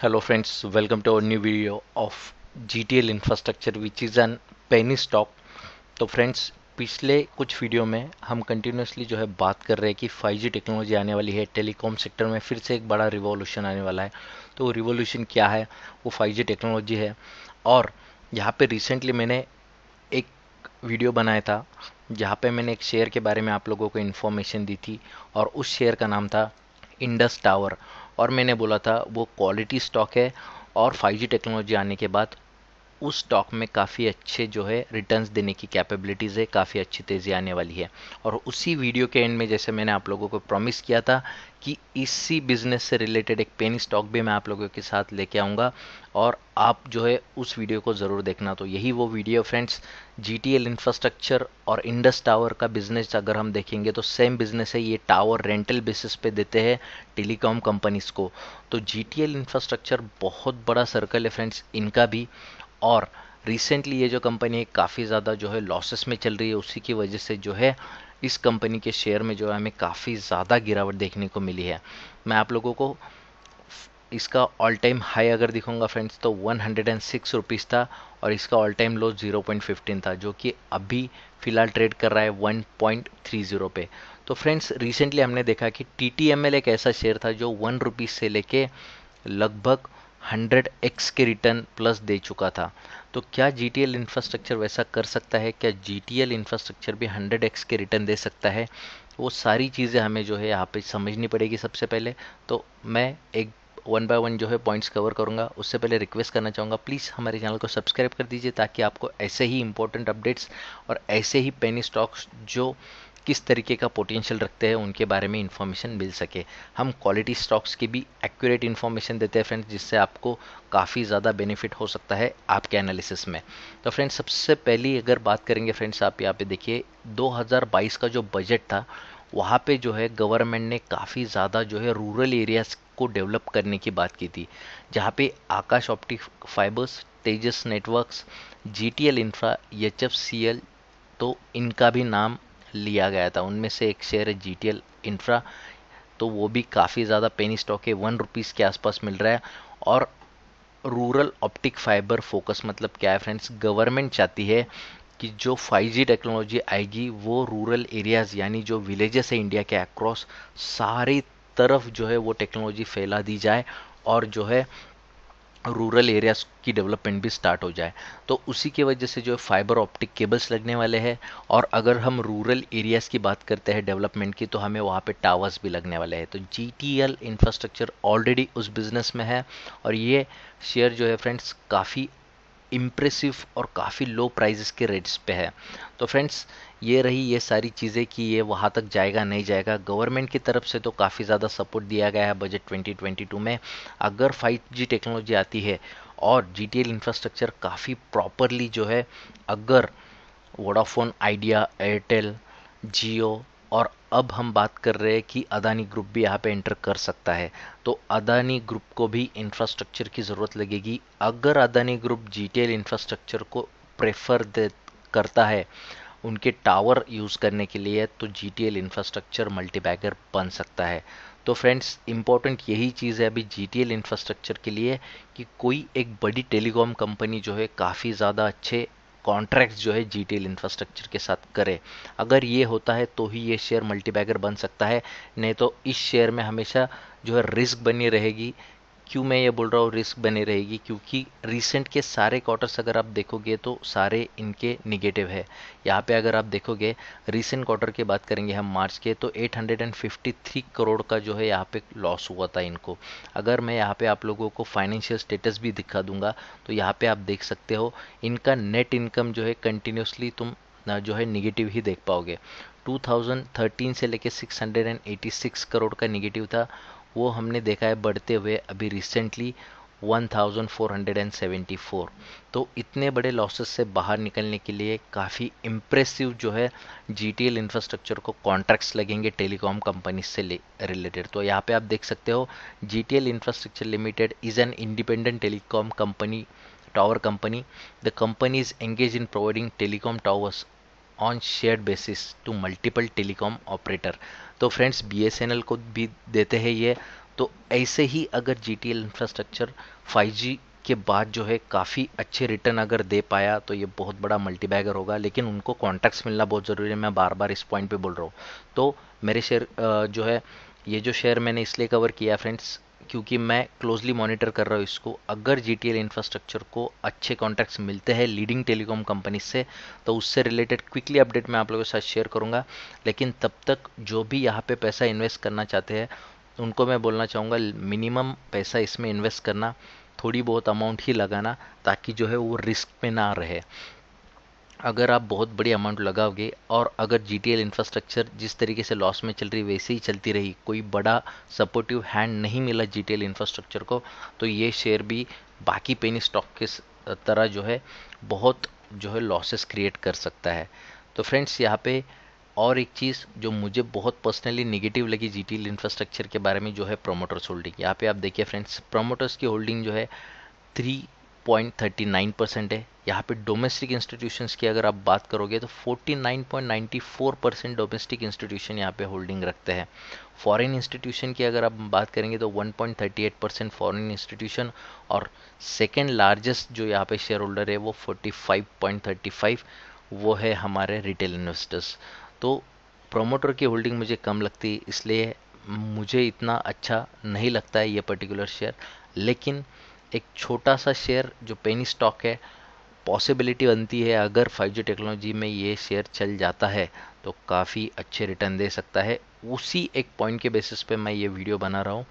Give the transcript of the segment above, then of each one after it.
hello friends welcome to our new video of GTL infrastructure which is an penny stock तो friends पिछले कुछ video में हम continuously जो है बात कर रहे हैं कि 5G टेक्नोलॉजी आने वाली है टेलीकॉम सेक्टर में फिर से एक बड़ा रिवॉल्यूशन आने वाला है तो वो रिवॉल्यूशन क्या है वो 5G टेक्नोलॉजी है और यहाँ पे रिसेंटली मैंने एक वीडियो बनाया था जहाँ पे मैंने एक शेयर के बारे में आप लोगों को इन्फॉर्मेशन दी थी और उस शेयर का नाम था इंडस टावर और मैंने बोला था वो क्वालिटी स्टॉक है और 5G टेक्नोलॉजी आने के बाद उस स्टॉक में काफ़ी अच्छे जो है रिटर्न्स देने की कैपेबिलिटीज़ है काफ़ी अच्छी तेज़ी आने वाली है और उसी वीडियो के एंड में जैसे मैंने आप लोगों को प्रॉमिस किया था कि इसी बिज़नेस से रिलेटेड एक पेनी स्टॉक भी मैं आप लोगों के साथ लेके आऊँगा और आप जो है उस वीडियो को ज़रूर देखना तो यही वो video friends G T L infrastructure और इंडस टावर का बिज़नेस अगर हम देखेंगे तो सेम बिज़नेस है ये टावर रेंटल बेसिस पे देते हैं टेलीकॉम कंपनीज़ को तो जी टी एल इंफ्रास्ट्रक्चर बहुत बड़ा सर्कल है फ्रेंड्स इनका भी और रिसेंटली ये जो कंपनी है काफ़ी ज़्यादा जो है लॉसेस में चल रही है उसी की वजह से जो है इस कंपनी के शेयर में जो है हमें काफ़ी ज़्यादा गिरावट देखने को मिली है मैं आप लोगों को इसका ऑल टाइम हाई अगर दिखूंगा फ्रेंड्स तो one hundred and six rupees था और इसका all time low zero point fifteen था जो कि अभी फ़िलहाल ट्रेड कर रहा है वन पॉइंट थ्री जीरो पे तो फ्रेंड्स रिसेंटली हमने देखा कि टी टी एम एल एक ऐसा शेयर था जो वन रुपीज़ से लेके लगभग हंड्रेड एक्स के रिटर्न प्लस दे चुका था तो क्या जी टी एल इंफ्रास्ट्रक्चर वैसा कर सकता है क्या जी टी एल इंफ्रास्ट्रक्चर भी हंड्रेड एक्स के रिटर्न दे सकता है वो सारी चीज़ें हमें जो है यहाँ पे समझनी पड़ेगी सबसे पहले तो मैं एक वन बाय वन जो है पॉइंट्स कवर करूँगा उससे पहले रिक्वेस्ट करना चाहूँगा प्लीज़ हमारे चैनल को सब्सक्राइब कर दीजिए ताकि आपको ऐसे ही इंपॉर्टेंट अपडेट्स और ऐसे ही पेनी स्टॉक्स जो किस तरीके का पोटेंशियल रखते हैं उनके बारे में इन्फॉर्मेशन मिल सके हम क्वालिटी स्टॉक्स की भी एक्यूरेट इन्फॉर्मेशन देते हैं फ्रेंड्स जिससे आपको काफ़ी ज़्यादा बेनिफिट हो सकता है आपके एनालिसिस में तो फ्रेंड्स सबसे पहली अगर बात करेंगे फ्रेंड्स आप यहाँ पे देखिए 2022 का जो बजट था वहाँ पे जो है गवर्नमेंट ने काफ़ी ज़्यादा जो है रूरल एरियाज़ को डेवलप करने की बात की थी जहाँ पे Akash optic fibres Tejas networks G T L infra H F C L तो इनका भी नाम लिया गया था उनमें से एक शेयर है जी टी एल इंफ्रा तो वो भी काफ़ी ज़्यादा पेनी स्टॉक है वन रुपीज़ के आसपास मिल रहा है और रूरल ऑप्टिक फाइबर फोकस मतलब क्या है फ्रेंड्स गवर्नमेंट चाहती है कि जो 5G टेक्नोलॉजी आएगी वो रूरल एरियाज़ यानी जो विलेजेस है इंडिया के अक्रॉस सारी तरफ जो है वो टेक्नोलॉजी फैला दी जाए और जो है रूरल एरियाज़ की डेवलपमेंट भी स्टार्ट हो जाए तो उसी के वजह से जो है फाइबर ऑप्टिक केबल्स लगने वाले हैं और अगर हम रूरल एरियाज़ की बात करते हैं डेवलपमेंट की तो हमें वहाँ पे टावर्स भी लगने वाले हैं तो जी इंफ्रास्ट्रक्चर ऑलरेडी उस बिज़नेस में है और ये शेयर जो है फ्रेंड्स काफ़ी इम्प्रेसिव और काफ़ी लो प्राइजेस के रेट्स पे है तो फ्रेंड्स ये रही ये सारी चीज़ें कि ये वहाँ तक जाएगा नहीं जाएगा गवर्नमेंट की तरफ से तो काफ़ी ज़्यादा सपोर्ट दिया गया है बजट 2022 में अगर 5G टेक्नोलॉजी आती है और जी इंफ्रास्ट्रक्चर काफ़ी प्रॉपरली जो है अगर वोडाफोन आइडिया एयरटेल जियो और अब हम बात कर रहे हैं कि अदानी ग्रुप भी यहाँ पे एंटर कर सकता है तो अदानी ग्रुप को भी इंफ्रास्ट्रक्चर की ज़रूरत लगेगी अगर अदानी ग्रुप जी इंफ्रास्ट्रक्चर को प्रेफर दे करता है उनके टावर यूज़ करने के लिए तो G T L infrastructure multibagger बन सकता है तो फ्रेंड्स इंपॉर्टेंट यही चीज़ है अभी जी टी एल इंफ्रास्ट्रक्चर के लिए कि कोई एक बड़ी टेलीकॉम कंपनी जो है काफ़ी ज़्यादा अच्छे कॉन्ट्रैक्ट जो है जी इंफ्रास्ट्रक्चर के साथ करे अगर ये होता है तो ही ये शेयर मल्टीबैगर बन सकता है नहीं तो इस शेयर में हमेशा जो है रिस्क बनी रहेगी क्यों मैं ये बोल रहा हूँ रिस्क बनी रहेगी क्योंकि रिसेंट के सारे क्वार्टर्स अगर आप देखोगे तो सारे इनके निगेटिव है यहाँ पे अगर आप देखोगे रिसेंट क्वार्टर की बात करेंगे हम मार्च के तो 853 करोड़ का जो है यहाँ पे लॉस हुआ था इनको अगर मैं यहाँ पे आप लोगों को फाइनेंशियल स्टेटस भी दिखा दूंगा तो यहाँ पे आप देख सकते हो इनका नेट इनकम जो है कंटिन्यूसली तुम जो है निगेटिव ही देख पाओगे 2013 से लेके 686 करोड़ का निगेटिव था वो हमने देखा है बढ़ते हुए अभी रिसेंटली 1474 तो इतने बड़े लॉसेस से बाहर निकलने के लिए काफ़ी इम्प्रेसिव जो है जी टी एल इंफ्रास्ट्रक्चर को कॉन्ट्रैक्ट्स लगेंगे टेलीकॉम कंपनीज से रिलेटेड तो यहाँ पे आप देख सकते हो G T L infrastructure limited is an independent telecom company tower company the company is engage in providing telecom towers on share basis to multiple telecom operator तो फ्रेंड्स एल को भी देते हैं ये तो ऐसे ही अगर G T L infrastructure five के बाद जो है काफ़ी अच्छे रिटर्न अगर दे पाया तो ये बहुत बड़ा मल्टीबैगर होगा लेकिन उनको कॉन्टैक्ट्स मिलना बहुत ज़रूरी है मैं बार बार इस पॉइंट पे बोल रहा हूँ तो मेरे शेयर जो है ये जो शेयर मैंने इसलिए कवर किया फ्रेंड्स क्योंकि मैं क्लोजली मॉनिटर कर रहा हूँ इसको अगर जी टी इंफ्रास्ट्रक्चर को अच्छे कॉन्ट्रैक्ट्स मिलते हैं लीडिंग टेलीकॉम कंपनी से तो उससे रिलेटेड क्विकली अपडेट मैं आप लोगों के साथ शेयर करूँगा लेकिन तब तक जो भी यहाँ पे पैसा इन्वेस्ट करना चाहते हैं उनको मैं बोलना चाहूँगा मिनिमम पैसा इसमें इन्वेस्ट करना थोड़ी बहुत अमाउंट ही लगाना ताकि जो है वो रिस्क में ना रहे अगर आप बहुत बड़ी अमाउंट लगाओगे और अगर जी इंफ्रास्ट्रक्चर जिस तरीके से लॉस में चल रही वैसे ही चलती रही कोई बड़ा सपोर्टिव हैंड नहीं मिला जी इंफ्रास्ट्रक्चर को तो ये शेयर भी बाकी पेनी स्टॉक के तरह जो है बहुत जो है लॉसेस क्रिएट कर सकता है तो फ्रेंड्स यहाँ पे और एक चीज़ जो मुझे बहुत पर्सनली नेगेटिव लगी जी इंफ्रास्ट्रक्चर के बारे में जो है प्रोमोटर्स होल्डिंग यहाँ पे आप देखिए फ्रेंड्स प्रोमोटर्स की होल्डिंग जो है थ्री पॉइंट परसेंट है यहाँ पे डोमेस्टिक इंस्टीट्यूशंस की अगर आप बात करोगे तो 49.94 परसेंट डोमेस्टिक इंस्टीट्यूशन यहाँ पे होल्डिंग रखते हैं फॉरेन इंस्टीट्यूशन की अगर आप बात करेंगे तो 1.38 परसेंट फॉरेन इंस्टीट्यूशन और सेकेंड लार्जेस्ट जो यहाँ पे शेयर होल्डर है वो 45.35 वो है हमारे रिटेल इन्वेस्टर्स तो प्रोमोटर की होल्डिंग मुझे कम लगती है इसलिए मुझे इतना अच्छा नहीं लगता है ये पर्टिकुलर शेयर लेकिन एक छोटा सा शेयर जो पेनी स्टॉक है पॉसिबिलिटी बनती है अगर 5G टेक्नोलॉजी में ये शेयर चल जाता है तो काफ़ी अच्छे रिटर्न दे सकता है उसी एक पॉइंट के बेसिस पे मैं ये वीडियो बना रहा हूँ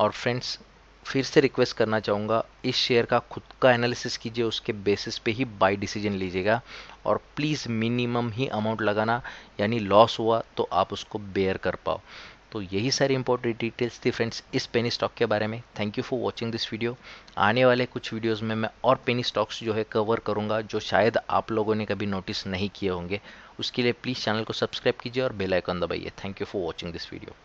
और फ्रेंड्स फिर से रिक्वेस्ट करना चाहूँगा इस शेयर का खुद का एनालिसिस कीजिए उसके बेसिस पे ही बाय डिसीजन लीजिएगा और प्लीज़ मिनिमम ही अमाउंट लगाना यानी लॉस हुआ तो आप उसको बेयर कर पाओ तो यही सारी इंपॉर्टेंट डिटेल्स थी फ्रेंड्स इस पेनी स्टॉक के बारे में thank you for watching this video आने वाले कुछ वीडियोज़ में मैं और पेनी स्टॉक्स जो है कवर करूँगा जो शायद आप लोगों ने कभी नोटिस नहीं किए होंगे उसके लिए प्लीज़ चैनल को सब्सक्राइब कीजिए और बेलाइकॉन दबाइए thank you for watching this video